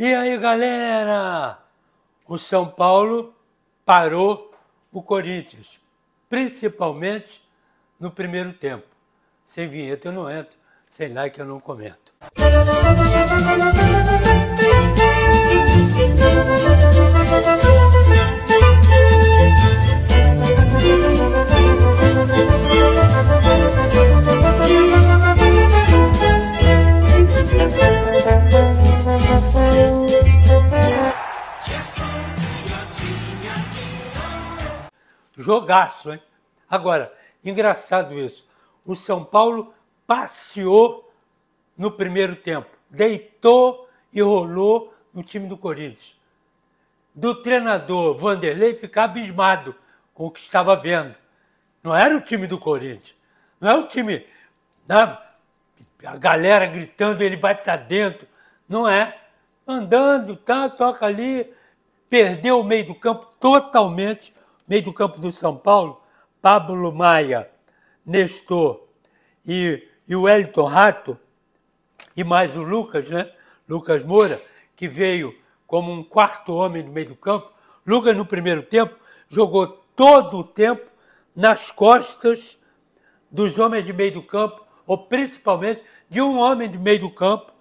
E aí, galera? O São Paulo parou o Corinthians, principalmente no primeiro tempo. Sem vinheta eu não entro, sem like eu não comento. jogaço, hein? Agora, engraçado isso. O São Paulo passeou no primeiro tempo, deitou e rolou no time do Corinthians. Do treinador Vanderlei ficar abismado com o que estava vendo. Não era o time do Corinthians. Não é o time. Né? A galera gritando, ele vai para dentro. Não é. Andando, tá, toca ali. Perdeu o meio do campo totalmente meio do campo do São Paulo, Pablo Maia, Nestor e, e o Wellington Rato, e mais o Lucas, né? Lucas Moura, que veio como um quarto homem do meio do campo. Lucas, no primeiro tempo, jogou todo o tempo nas costas dos homens de meio do campo, ou principalmente de um homem de meio do campo,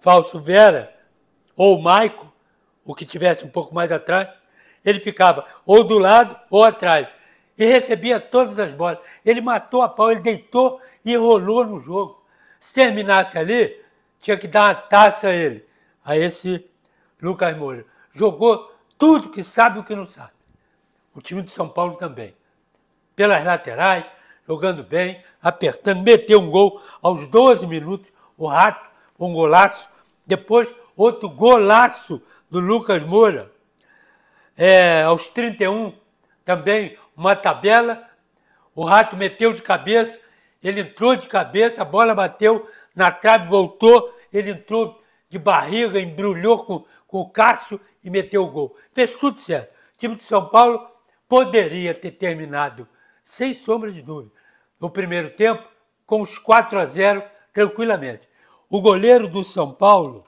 Falso Vera ou Maico, o que tivesse um pouco mais atrás, ele ficava ou do lado ou atrás. E recebia todas as bolas. Ele matou a pau, ele deitou e rolou no jogo. Se terminasse ali, tinha que dar uma taça a ele, a esse Lucas Moura. Jogou tudo que sabe o que não sabe. O time de São Paulo também. Pelas laterais, jogando bem, apertando, meteu um gol aos 12 minutos, o Rato, um golaço. Depois, outro golaço do Lucas Moura é, aos 31, também uma tabela. O rato meteu de cabeça, ele entrou de cabeça, a bola bateu na trave, voltou, ele entrou de barriga, embrulhou com, com o Cássio e meteu o gol. Fez tudo certo. O time de São Paulo poderia ter terminado, sem sombra de dúvida, no primeiro tempo com os 4 a 0 tranquilamente. O goleiro do São Paulo,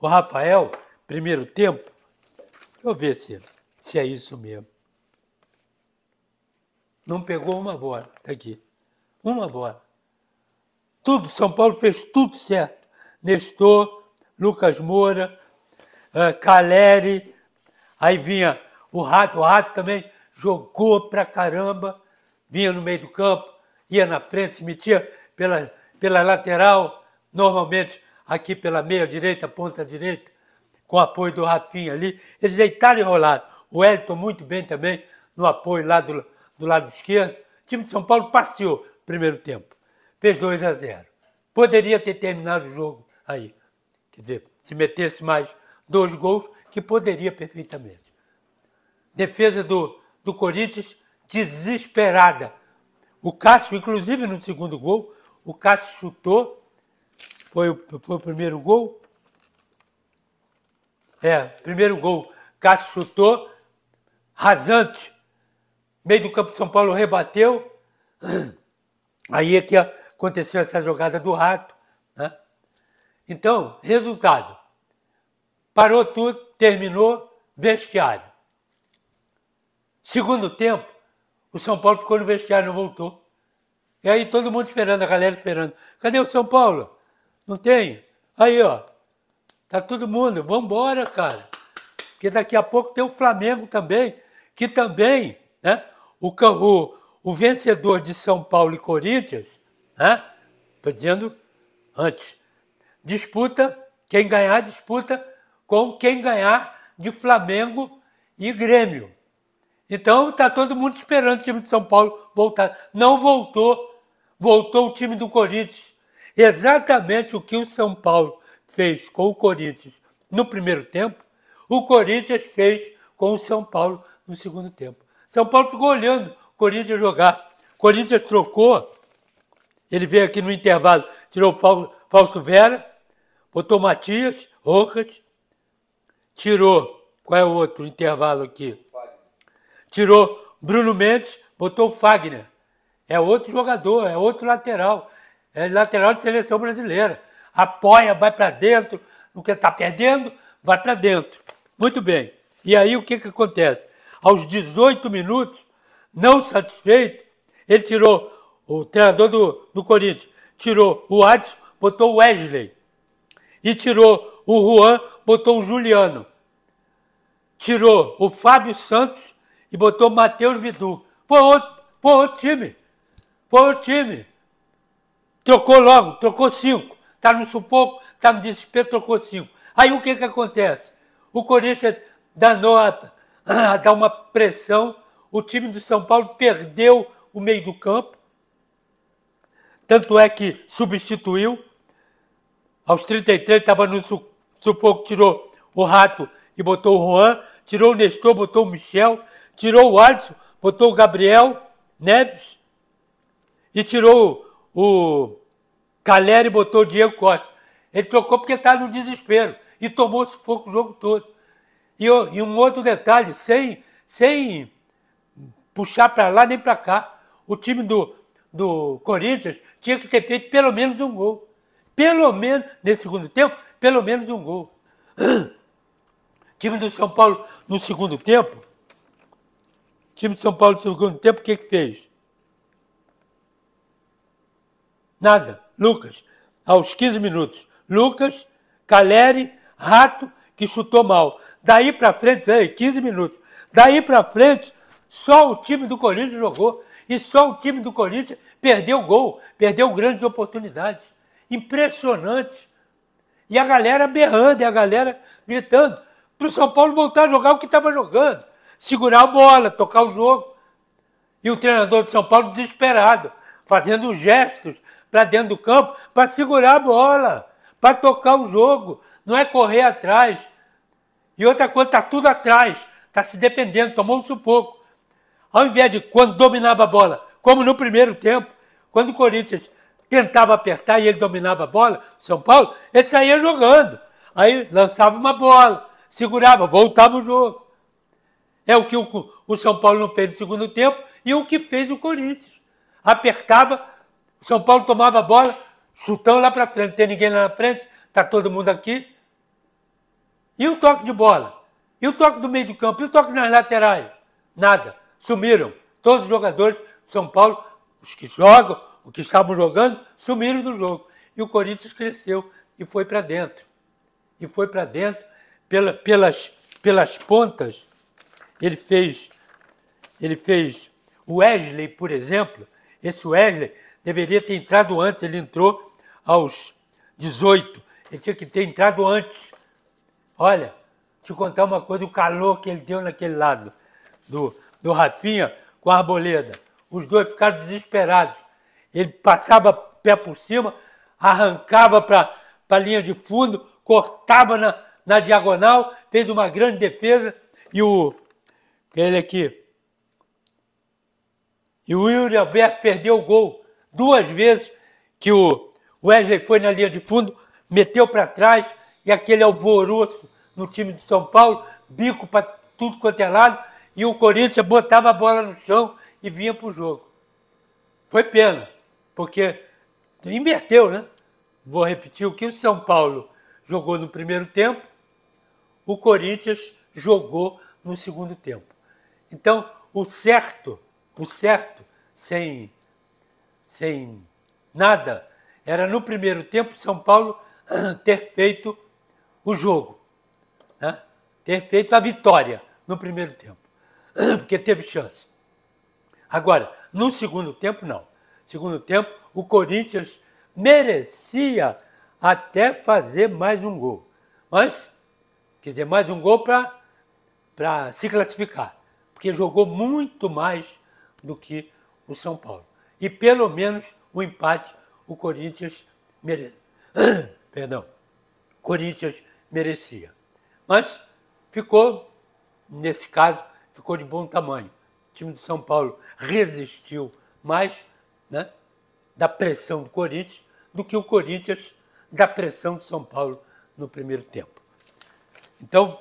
o Rafael, primeiro tempo, Deixa eu ver se, se é isso mesmo. Não pegou uma bola tá aqui, Uma bola. Tudo, São Paulo fez tudo certo. Nestor, Lucas Moura, uh, Caleri, aí vinha o Rato, o Rato também jogou pra caramba, vinha no meio do campo, ia na frente, se metia pela, pela lateral, normalmente aqui pela meia direita, ponta direita, com o apoio do Rafinha ali. Eles deitaram e rolaram. O Elton muito bem também, no apoio lá do, do lado esquerdo. O time de São Paulo passeou primeiro tempo. Fez 2 a 0. Poderia ter terminado o jogo aí. Quer dizer, se metesse mais dois gols, que poderia perfeitamente. Defesa do, do Corinthians desesperada. O Cássio, inclusive no segundo gol, o Cássio chutou, foi, foi o primeiro gol, é, primeiro gol. Cássio chutou, rasante. Meio do campo de São Paulo rebateu. Aí é que aconteceu essa jogada do rato. Né? Então, resultado. Parou tudo, terminou, vestiário. Segundo tempo, o São Paulo ficou no vestiário, não voltou. E aí todo mundo esperando, a galera esperando. Cadê o São Paulo? Não tem? Aí, ó, Tá todo mundo, vamos embora, cara. Porque daqui a pouco tem o Flamengo também, que também, né? O, o, o vencedor de São Paulo e Corinthians, né? Tô dizendo antes, disputa, quem ganhar disputa com quem ganhar de Flamengo e Grêmio. Então tá todo mundo esperando o time de São Paulo voltar. Não voltou, voltou o time do Corinthians. Exatamente o que o São Paulo fez com o Corinthians no primeiro tempo, o Corinthians fez com o São Paulo no segundo tempo. São Paulo ficou olhando o Corinthians jogar. O Corinthians trocou, ele veio aqui no intervalo, tirou Fausto Vera, botou Matias, Rocas, tirou, qual é o outro intervalo aqui? Tirou Bruno Mendes, botou Fagner. É outro jogador, é outro lateral. É lateral de seleção brasileira apoia, vai para dentro, o que está perdendo, vai para dentro. Muito bem. E aí o que, que acontece? Aos 18 minutos, não satisfeito, ele tirou, o treinador do, do Corinthians, tirou o Adson, botou o Wesley. E tirou o Juan, botou o Juliano. Tirou o Fábio Santos e botou o Matheus Bidu. Foi outro, foi outro time. Foi outro time. Trocou logo, trocou cinco está no sufoco, está no desespero, trocou cinco. Aí o que, que acontece? O Corinthians dá nota, dá uma pressão, o time do São Paulo perdeu o meio do campo, tanto é que substituiu. Aos 33 estava no sufoco, tirou o Rato e botou o Juan, tirou o Nestor, botou o Michel, tirou o Alisson, botou o Gabriel Neves e tirou o, Caleri botou o Diego Costa. Ele trocou porque estava tá no desespero e tomou sufoco o jogo todo. E, eu, e um outro detalhe, sem, sem puxar para lá nem para cá, o time do, do Corinthians tinha que ter feito pelo menos um gol. Pelo menos, nesse segundo tempo, pelo menos um gol. O time do São Paulo no segundo tempo, o time do São Paulo no segundo tempo, o que, que fez? Nada. Lucas, aos 15 minutos. Lucas, Caleri, Rato, que chutou mal. Daí para frente, 15 minutos. Daí para frente, só o time do Corinthians jogou. E só o time do Corinthians perdeu o gol, perdeu grandes oportunidades. Impressionante. E a galera berrando, e a galera gritando para o São Paulo voltar a jogar o que estava jogando. Segurar a bola, tocar o jogo. E o treinador de São Paulo desesperado, fazendo gestos para dentro do campo para segurar a bola, para tocar o jogo, não é correr atrás. E outra coisa, está tudo atrás, está se defendendo, tomou um sufoco. Ao invés de quando dominava a bola, como no primeiro tempo, quando o Corinthians tentava apertar e ele dominava a bola, São Paulo, ele saía jogando. Aí lançava uma bola, segurava, voltava o jogo. É o que o, o São Paulo não fez no segundo tempo e o que fez o Corinthians. Apertava, o São Paulo tomava a bola, chutão lá para frente, não tem ninguém lá na frente, tá todo mundo aqui. E o toque de bola? E o toque do meio do campo? E o toque nas laterais? Nada. Sumiram. Todos os jogadores do São Paulo, os que jogam, os que estavam jogando, sumiram do jogo. E o Corinthians cresceu e foi para dentro. E foi para dentro pela, pelas, pelas pontas. Ele fez, ele fez o Wesley, por exemplo. Esse Wesley deveria ter entrado antes, ele entrou aos 18, ele tinha que ter entrado antes. Olha, te contar uma coisa, o calor que ele deu naquele lado do, do Rafinha com a Arboleda. Os dois ficaram desesperados. Ele passava pé por cima, arrancava para a linha de fundo, cortava na, na diagonal, fez uma grande defesa e o. Ele aqui. E o Yuri Alberto perdeu o gol duas vezes que o Wesley foi na linha de fundo, meteu para trás e aquele alvoroço no time de São Paulo, bico para tudo quanto é lado, e o Corinthians botava a bola no chão e vinha para o jogo. Foi pena, porque inverteu, né? Vou repetir o que o São Paulo jogou no primeiro tempo, o Corinthians jogou no segundo tempo. Então, o certo, o certo, sem sem nada, era no primeiro tempo São Paulo ter feito o jogo, né? ter feito a vitória no primeiro tempo, porque teve chance. Agora, no segundo tempo, não. Segundo tempo, o Corinthians merecia até fazer mais um gol. Mas, quer dizer, mais um gol para se classificar, porque jogou muito mais do que o São Paulo e pelo menos o um empate o Corinthians merecia. Perdão. Corinthians merecia. Mas ficou, nesse caso, ficou de bom tamanho. O time do São Paulo resistiu mais né, da pressão do Corinthians do que o Corinthians da pressão do São Paulo no primeiro tempo. Então,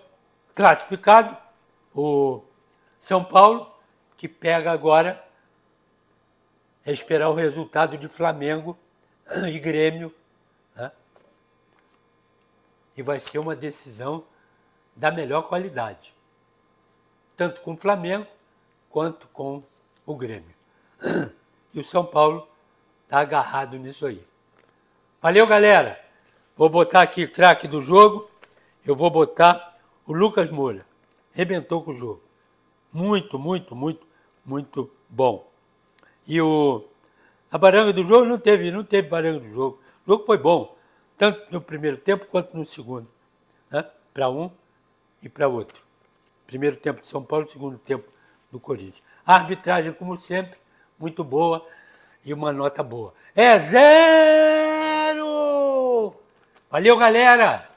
classificado, o São Paulo, que pega agora é esperar o resultado de Flamengo e Grêmio. Né? E vai ser uma decisão da melhor qualidade, tanto com o Flamengo quanto com o Grêmio. E o São Paulo está agarrado nisso aí. Valeu, galera! Vou botar aqui o craque do jogo. Eu vou botar o Lucas Moura. Rebentou com o jogo. Muito, muito, muito, muito bom. E o, a baranga do jogo não teve, não teve baranga do jogo. O jogo foi bom, tanto no primeiro tempo quanto no segundo. Né? Para um e para outro. Primeiro tempo de São Paulo, segundo tempo do Corinthians. A arbitragem, como sempre, muito boa e uma nota boa. É zero! Valeu, galera!